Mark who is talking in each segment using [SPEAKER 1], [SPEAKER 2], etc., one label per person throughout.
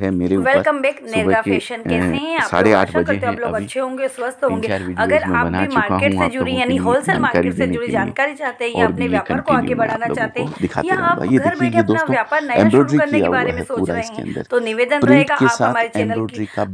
[SPEAKER 1] है मेरे ऊपर वेलकम बैक नेरगा फैशन कैसे हैं आप साढ़े आठ बजे आप लोग अच्छे
[SPEAKER 2] होंगे स्वस्थ होंगे अगर आप भी मार्केट से जुड़ी यानी होलसेल मार्केट से जुड़ी जानकारी चाहते हैं या अपने व्यापार को आगे बढ़ाना चाहते हैं या आप घर बैठे अपना व्यापार नया शुरू करने के बारे में सोच रहे हैं तो निवेदन रहेगा आप हमारे चैनल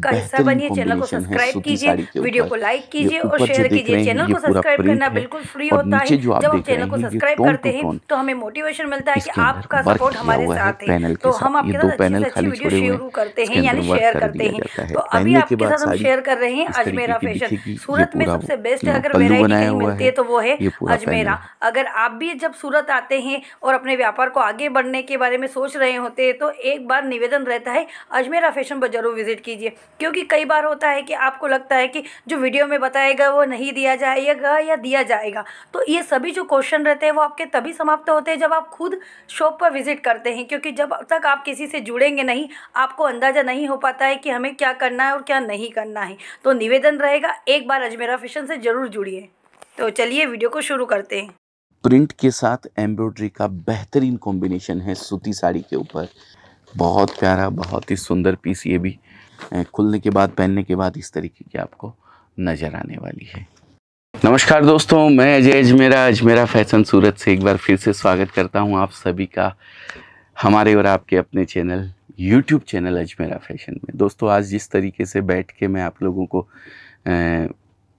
[SPEAKER 1] का हिस्सा बनिए चैनल को सब्सक्राइब कीजिए वीडियो को लाइक कीजिए और शेयर कीजिए चैनल को सब्सक्राइब करना बिल्कुल फ्री होता है जब आप चैनल को सब्सक्राइब करते हैं तो
[SPEAKER 2] हमें मोटिवेशन मिलता है की आपका सपोर्ट हमारे साथ है तो हम आपके साथ अच्छी वीडियो शुरू करते हैं यानी शेयर करते हैं तो अभी आपके साथ हम शेयर कर रहे हैं अजमेरा फैशन सूरत में सबसे बेस्ट है अगर वेराइटी नहीं मिलती है तो वो है अजमेरा अगर आप भी जब सूरत आते हैं और अपने व्यापार को आगे बढ़ने के बारे में सोच रहे होते हैं तो एक बार निवेदन रहता है अजमेरा फैशन पर जरूर विजिट कीजिए क्योंकि कई बार होता है कि आपको लगता है कि जो वीडियो में बताएगा वो नहीं दिया जाएगा या दिया जाएगा तो ये सभी जो क्वेश्चन रहते हैं वो आपके तभी समाप्त होते हैं जब आप खुद शॉप पर विजिट करते हैं क्योंकि जब तक आप किसी से जुड़ेंगे नहीं आपको अंदाज़ा नहीं हो पाता है कि हमें क्या करना है और क्या नहीं करना है तो निवेदन रहेगा एक बार अजमेरा फैशन से ज़रूर जुड़िए तो चलिए वीडियो को शुरू करते हैं
[SPEAKER 1] प्रिंट के साथ एम्ब्रॉयडरी का बेहतरीन कॉम्बिनेशन है सूती साड़ी के ऊपर बहुत प्यारा बहुत ही सुंदर पीस ये भी खुलने के बाद पहनने के बाद इस तरीके की आपको नज़र आने वाली है नमस्कार दोस्तों मैं अजय अजमेरा अजमेरा फैशन सूरत से एक बार फिर से स्वागत करता हूं आप सभी का हमारे और आपके अपने channel YouTube channel Ajmera fashion में दोस्तों आज जिस तरीके से बैठ के मैं आप लोगों को ए,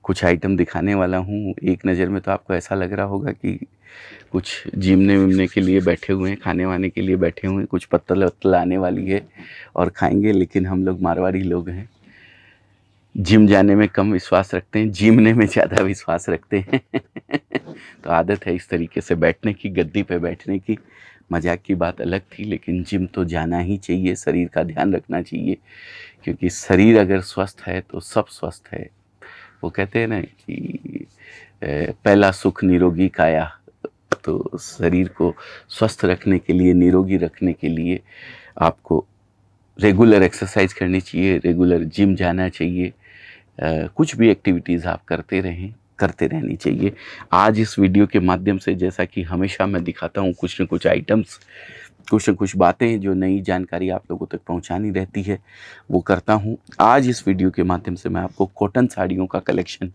[SPEAKER 1] कुछ आइटम दिखाने वाला हूँ एक नज़र में तो आपको ऐसा लग रहा होगा कि कुछ जीमने विमने के लिए बैठे हुए हैं खाने वाने के लिए बैठे हुए हैं कुछ पत्तल वत्तल आने वाली है और खाएंगे लेकिन हम लोग मारवाड़ी लोग हैं जिम जाने में कम विश्वास रखते हैं जिमने में ज़्यादा विश्वास रखते हैं तो आदत है इस तरीके से बैठने की गद्दी पर बैठने की मजाक की बात अलग थी लेकिन जिम तो जाना ही चाहिए शरीर का ध्यान रखना चाहिए क्योंकि शरीर अगर स्वस्थ है तो सब स्वस्थ है वो कहते हैं ना कि पहला सुख निरोगी काया तो शरीर को स्वस्थ रखने के लिए निरोगी रखने के लिए आपको रेगुलर एक्सरसाइज करनी चाहिए रेगुलर जिम जाना चाहिए आ, कुछ भी एक्टिविटीज़ आप करते रहें करते रहनी चाहिए आज इस वीडियो के माध्यम से जैसा कि हमेशा मैं दिखाता हूँ कुछ न कुछ आइटम्स कुछ न कुछ बातें जो नई जानकारी आप लोगों तक पहुँचानी रहती है वो करता हूँ आज इस वीडियो के माध्यम से मैं आपको कॉटन साड़ियों का कलेक्शन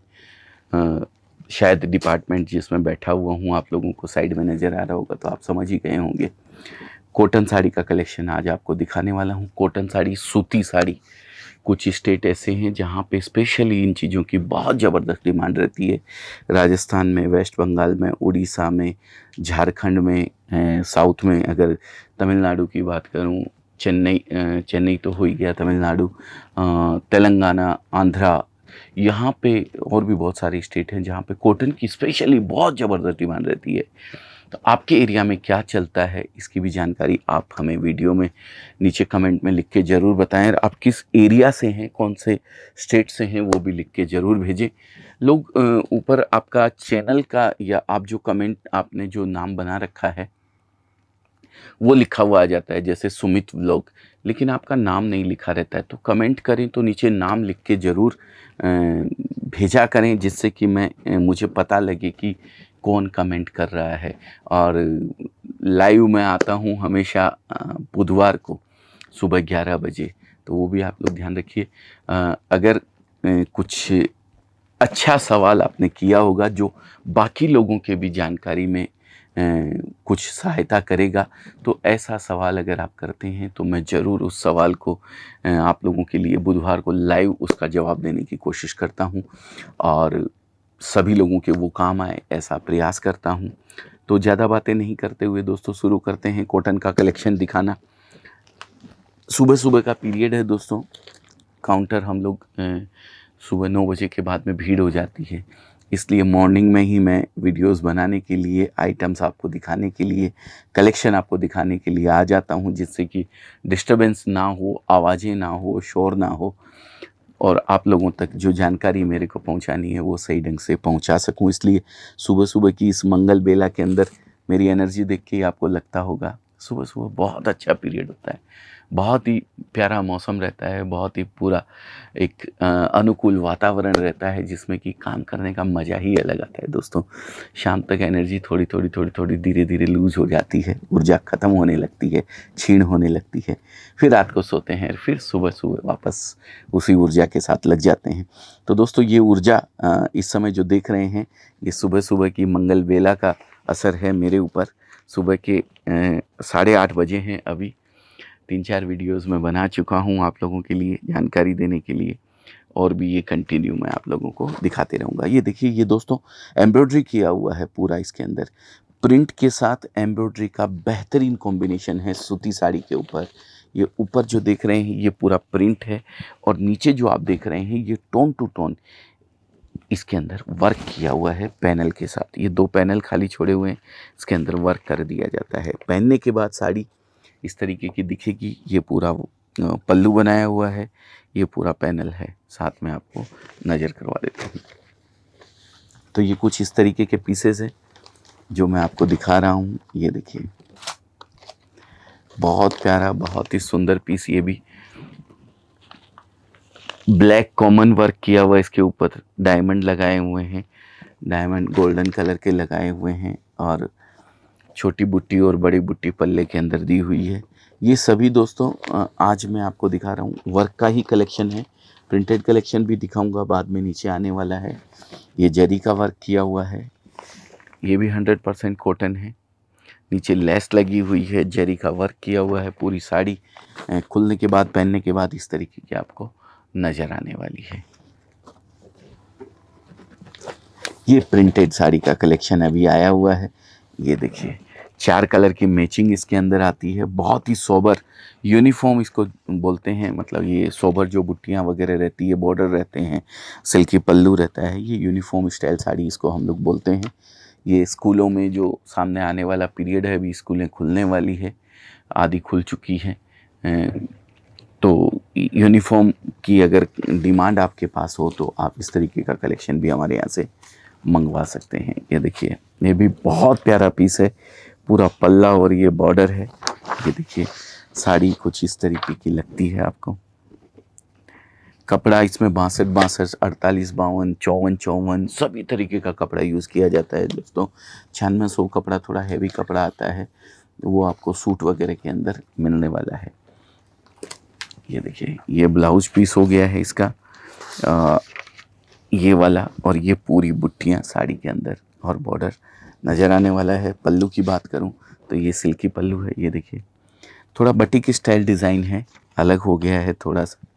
[SPEAKER 1] शायद डिपार्टमेंट जिसमें बैठा हुआ हूँ आप लोगों को साइड में नज़र आ रहा होगा तो आप समझ ही गए होंगे कॉटन साड़ी का कलेक्शन आज आपको दिखाने वाला हूँ कॉटन साड़ी सूती साड़ी कुछ स्टेट ऐसे हैं जहाँ पे स्पेशली इन चीज़ों की बहुत ज़बरदस्त डिमांड रहती है राजस्थान में वेस्ट बंगाल में उड़ीसा में झारखंड में साउथ में अगर तमिलनाडु की बात करूँ चेन्नई चेन्नई तो हो ही गया तमिलनाडु तेलंगाना आंध्रा यहाँ पे और भी बहुत सारे स्टेट हैं जहाँ पे कॉटन की स्पेशली बहुत ज़बरदस्त डिमांड रहती है तो आपके एरिया में क्या चलता है इसकी भी जानकारी आप हमें वीडियो में नीचे कमेंट में लिख के ज़रूर बताएं आप किस एरिया से हैं कौन से स्टेट से हैं वो भी लिख के ज़रूर भेजें लोग ऊपर आपका चैनल का या आप जो कमेंट आपने जो नाम बना रखा है वो लिखा हुआ आ जाता है जैसे सुमित व्लॉग लेकिन आपका नाम नहीं लिखा रहता है तो कमेंट करें तो नीचे नाम लिख के ज़रूर भेजा करें जिससे कि मैं मुझे पता लगे कि कौन कमेंट कर रहा है और लाइव मैं आता हूँ हमेशा बुधवार को सुबह ग्यारह बजे तो वो भी आप लोग ध्यान रखिए अगर कुछ अच्छा सवाल आपने किया होगा जो बाकी लोगों के भी जानकारी में कुछ सहायता करेगा तो ऐसा सवाल अगर आप करते हैं तो मैं ज़रूर उस सवाल को आप लोगों के लिए बुधवार को लाइव उसका जवाब देने की कोशिश करता हूँ और सभी लोगों के वो काम आए ऐसा प्रयास करता हूँ तो ज़्यादा बातें नहीं करते हुए दोस्तों शुरू करते हैं कॉटन का कलेक्शन दिखाना सुबह सुबह का पीरियड है दोस्तों काउंटर हम लोग सुबह नौ बजे के बाद में भीड़ हो जाती है इसलिए मॉर्निंग में ही मैं वीडियोस बनाने के लिए आइटम्स आपको दिखाने के लिए कलेक्शन आपको दिखाने के लिए आ जाता हूँ जिससे कि डिस्टरबेंस ना हो आवाज़ें ना हो शोर ना हो और आप लोगों तक जो जानकारी मेरे को पहुंचानी है वो सही ढंग से पहुंचा सकूं इसलिए सुबह सुबह की इस मंगल बेला के अंदर मेरी एनर्जी देख के आपको लगता होगा सुबह सुबह बहुत अच्छा पीरियड होता है बहुत ही प्यारा मौसम रहता है बहुत ही पूरा एक अनुकूल वातावरण रहता है जिसमें कि काम करने का मज़ा ही अलग आता है दोस्तों शाम तक एनर्जी थोड़ी थोड़ी थोड़ी थोड़ी धीरे धीरे लूज हो जाती है ऊर्जा ख़त्म होने लगती है छीण होने लगती है फिर रात को सोते हैं फिर सुबह सुबह वापस उसी ऊर्जा के साथ लग जाते हैं तो दोस्तों ये ऊर्जा इस समय जो देख रहे हैं ये सुबह सुबह की मंगल बेला का असर है मेरे ऊपर सुबह के साढ़े आठ बजे हैं अभी तीन चार वीडियोस मैं बना चुका हूँ आप लोगों के लिए जानकारी देने के लिए और भी ये कंटिन्यू मैं आप लोगों को दिखाते रहूँगा ये देखिए ये दोस्तों एम्ब्रॉयड्री किया हुआ है पूरा इसके अंदर प्रिंट के साथ एम्ब्रॉयड्री का बेहतरीन कॉम्बिनेशन है सूती साड़ी के ऊपर ये ऊपर जो देख रहे हैं ये पूरा प्रिंट है और नीचे जो आप देख रहे हैं ये टोन टू टोन इसके अंदर वर्क किया हुआ है पैनल के साथ ये दो पैनल खाली छोड़े हुए हैं इसके अंदर वर्क कर दिया जाता है पहनने के बाद साड़ी इस तरीके की दिखेगी ये पूरा पल्लू बनाया हुआ है ये पूरा पैनल है साथ में आपको नज़र करवा देता हूँ तो ये कुछ इस तरीके के पीसेस हैं जो मैं आपको दिखा रहा हूँ ये देखिए बहुत प्यारा बहुत ही सुंदर पीस ये भी ब्लैक कॉमन वर्क किया हुआ इसके ऊपर डायमंड लगाए हुए हैं डायमंड गोल्डन कलर के लगाए हुए हैं और छोटी बुट्टी और बड़ी बुट्टी पल्ले के अंदर दी हुई है ये सभी दोस्तों आज मैं आपको दिखा रहा हूँ वर्क का ही कलेक्शन है प्रिंटेड कलेक्शन भी दिखाऊंगा बाद में नीचे आने वाला है ये जरी का वर्क किया हुआ है ये भी हंड्रेड परसेंट कॉटन है नीचे लेस लगी हुई है जरी का वर्क किया हुआ है पूरी साड़ी खुलने के बाद पहनने के बाद इस तरीके की आपको नज़र आने वाली है ये प्रिंटेड साड़ी का कलेक्शन अभी आया हुआ है ये देखिए चार कलर की मैचिंग इसके अंदर आती है बहुत ही सोबर यूनिफॉर्म इसको बोलते हैं मतलब ये सोबर जो बुट्टियाँ वगैरह रहती है बॉर्डर रहते हैं सिल्की पल्लू रहता है ये यूनिफॉर्म स्टाइल साड़ी इसको हम लोग बोलते हैं ये स्कूलों में जो सामने आने वाला पीरियड है अभी स्कूलें खुलने वाली है आदि खुल चुकी है तो यूनिफॉर्म की अगर डिमांड आपके पास हो तो आप इस तरीके का कलेक्शन भी हमारे यहाँ से मंगवा सकते हैं ये देखिए ये भी बहुत प्यारा पीस है पूरा पल्ला और ये बॉर्डर है ये देखिए साड़ी कुछ इस तरीके की लगती है आपको कपड़ा इसमें बासठ बासठ अड़तालीस बावन चौवन चौवन सभी तरीके का कपड़ा यूज़ किया जाता है दोस्तों छियानवे सौ कपड़ा थोड़ा हैवी कपड़ा आता है वो आपको सूट वगैरह के अंदर मिलने वाला है ये देखिए ये ब्लाउज पीस हो गया है इसका आ, ये वाला और ये पूरी बुट्टियाँ साड़ी के अंदर और बॉर्डर नज़र आने वाला है पल्लू की बात करूँ तो ये सिल्की पल्लू है ये देखिए थोड़ा बटी की स्टाइल डिज़ाइन है अलग हो गया है थोड़ा सा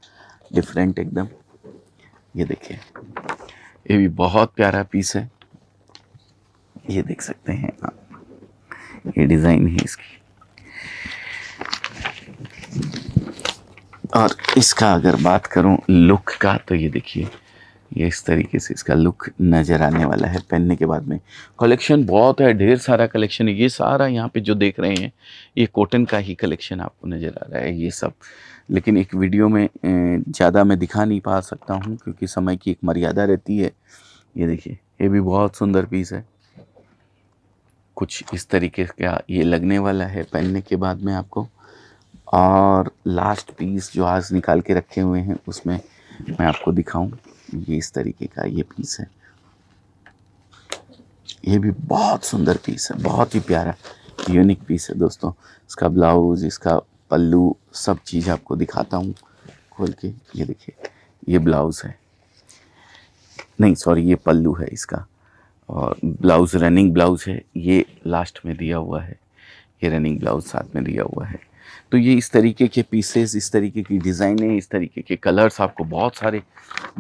[SPEAKER 1] डिफरेंट एकदम ये देखिए ये भी बहुत प्यारा पीस है ये देख सकते हैं आप ये डिज़ाइन है इसकी और इसका अगर बात करूं लुक का तो ये देखिए ये इस तरीके से इसका लुक नज़र आने वाला है पहनने के बाद में कलेक्शन बहुत है ढेर सारा कलेक्शन है ये सारा यहाँ पे जो देख रहे हैं ये कॉटन का ही कलेक्शन आपको नज़र आ रहा है ये सब लेकिन एक वीडियो में ज़्यादा मैं दिखा नहीं पा सकता हूँ क्योंकि समय की एक मर्यादा रहती है ये देखिए ये भी बहुत सुंदर पीस है कुछ इस तरीके का ये लगने वाला है पहनने के बाद में आपको और लास्ट पीस जो आज निकाल के रखे हुए हैं उसमें मैं आपको दिखाऊं ये इस तरीके का ये पीस है ये भी बहुत सुंदर पीस है बहुत ही प्यारा यूनिक पीस है दोस्तों इसका ब्लाउज इसका पल्लू सब चीज़ आपको दिखाता हूँ खोल के ये देखिए ये ब्लाउज है नहीं सॉरी ये पल्लू है इसका और ब्लाउज रनिंग ब्लाउज है ये लास्ट में दिया हुआ है ये रनिंग ब्लाउज साथ में दिया हुआ है तो ये इस तरीके के पीसेस इस तरीके की डिज़ाइनें इस तरीके के कलर्स आपको बहुत सारे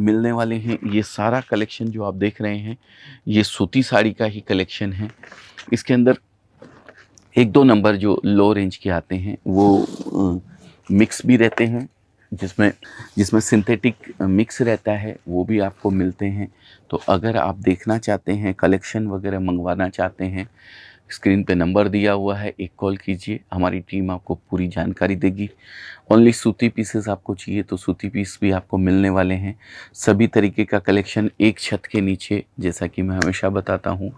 [SPEAKER 1] मिलने वाले हैं ये सारा कलेक्शन जो आप देख रहे हैं ये सूती साड़ी का ही कलेक्शन है इसके अंदर एक दो नंबर जो लो रेंज के आते हैं वो मिक्स भी रहते हैं जिसमें जिसमें सिंथेटिक मिक्स रहता है वो भी आपको मिलते हैं तो अगर आप देखना चाहते हैं कलेक्शन वगैरह मंगवाना चाहते हैं स्क्रीन पे नंबर दिया हुआ है एक कॉल कीजिए हमारी टीम आपको पूरी जानकारी देगी ओनली सूती पीसेस आपको चाहिए तो सूती पीस भी आपको मिलने वाले हैं सभी तरीके का कलेक्शन एक छत के नीचे जैसा कि मैं हमेशा बताता हूँ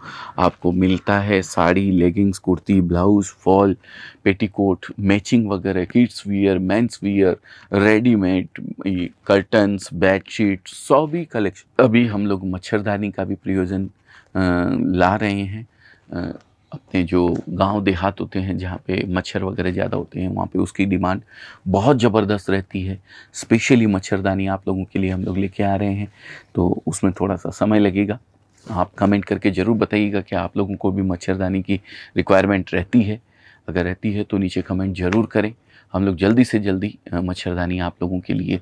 [SPEAKER 1] आपको मिलता है sari leggings kurti blouse fall petticoat matching वगैरह kids wear men's wear readymade curtains bedsheet सभी कलेक्शन अभी हम लोग मच्छरदानी का भी प्रयोजन ला रहे हैं अपने जो गांव देहात होते हैं जहाँ पे मच्छर वगैरह ज़्यादा होते हैं वहाँ पे उसकी डिमांड बहुत ज़बरदस्त रहती है स्पेशली मच्छरदानी आप लोगों के लिए हम लोग लेके आ रहे हैं तो उसमें थोड़ा सा समय लगेगा आप कमेंट करके ज़रूर बताइएगा कि आप लोगों को भी मच्छरदानी की रिक्वायरमेंट रहती है अगर रहती है तो नीचे कमेंट ज़रूर करें हम लोग जल्दी से जल्दी मच्छरदानी आप लोगों के लिए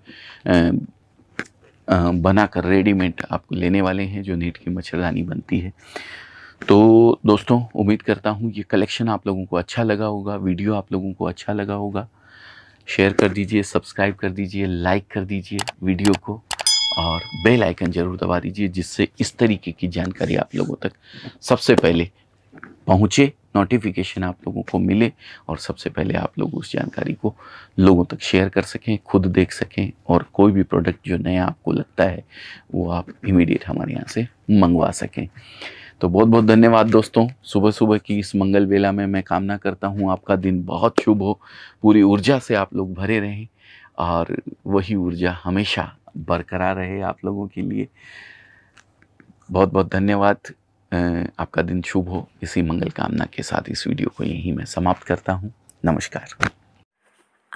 [SPEAKER 1] बनाकर रेडीमेड आपको लेने वाले हैं जो नेट की मच्छरदानी बनती है तो दोस्तों उम्मीद करता हूँ ये कलेक्शन आप लोगों को अच्छा लगा होगा वीडियो आप लोगों को अच्छा लगा होगा शेयर कर दीजिए सब्सक्राइब कर दीजिए लाइक कर दीजिए वीडियो को और बेल आइकन ज़रूर दबा दीजिए जिससे इस तरीके की जानकारी आप लोगों तक सबसे पहले पहुँचे नोटिफिकेशन आप लोगों को मिले और सबसे पहले आप लोग उस जानकारी को लोगों तक शेयर कर सकें खुद देख सकें और कोई भी प्रोडक्ट जो नया आपको लगता है वो आप इमीडिएट हमारे यहाँ से मंगवा सकें तो बहुत बहुत धन्यवाद दोस्तों सुबह सुबह की इस मंगल वेला में मैं कामना करता हूँ आपका दिन बहुत शुभ हो पूरी ऊर्जा से आप लोग भरे रहें और वही ऊर्जा हमेशा बरकरार रहे आप लोगों के लिए बहुत बहुत धन्यवाद आपका दिन शुभ हो इसी मंगल कामना के साथ इस वीडियो को यहीं मैं समाप्त करता हूँ नमस्कार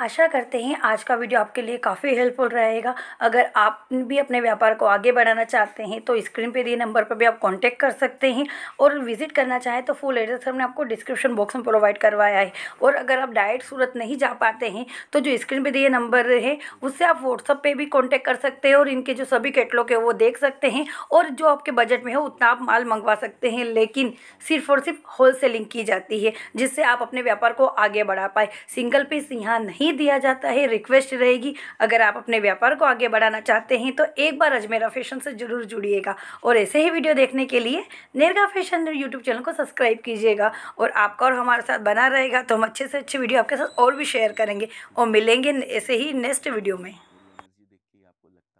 [SPEAKER 2] आशा करते हैं आज का वीडियो आपके लिए काफ़ी हेल्पफुल रहेगा अगर आप भी अपने व्यापार को आगे बढ़ाना चाहते हैं तो स्क्रीन पे दिए नंबर पर भी आप कांटेक्ट कर सकते हैं और विजिट करना चाहें तो फुल एड्रेस हमने आपको डिस्क्रिप्शन बॉक्स में प्रोवाइड करवाया है और अगर आप डायरेक्ट सूरत नहीं जा पाते हैं तो जो स्क्रीन पर दिए नंबर है उससे आप व्हाट्सअप पर भी कॉन्टैक्ट कर सकते हैं और इनके जो सभी कैटलॉग है वो देख सकते हैं और जो आपके बजट में हो उतना आप माल मंगवा सकते हैं लेकिन सिर्फ और सिर्फ होलसेलिंग की जाती है जिससे आप अपने व्यापार को आगे बढ़ा पाए सिंगल पीस यहाँ नहीं नहीं दिया जाता है रिक्वेस्ट रहेगी अगर आप अपने व्यापार को आगे बढ़ाना चाहते हैं तो एक बार अजमेरा फैशन से ज़रूर जुड़िएगा और ऐसे ही वीडियो देखने के लिए निर्गा फैशन यूट्यूब चैनल को सब्सक्राइब कीजिएगा और आपका और हमारे साथ बना रहेगा तो हम अच्छे से अच्छी वीडियो आपके साथ और भी शेयर करेंगे और मिलेंगे ऐसे ही नेक्स्ट वीडियो में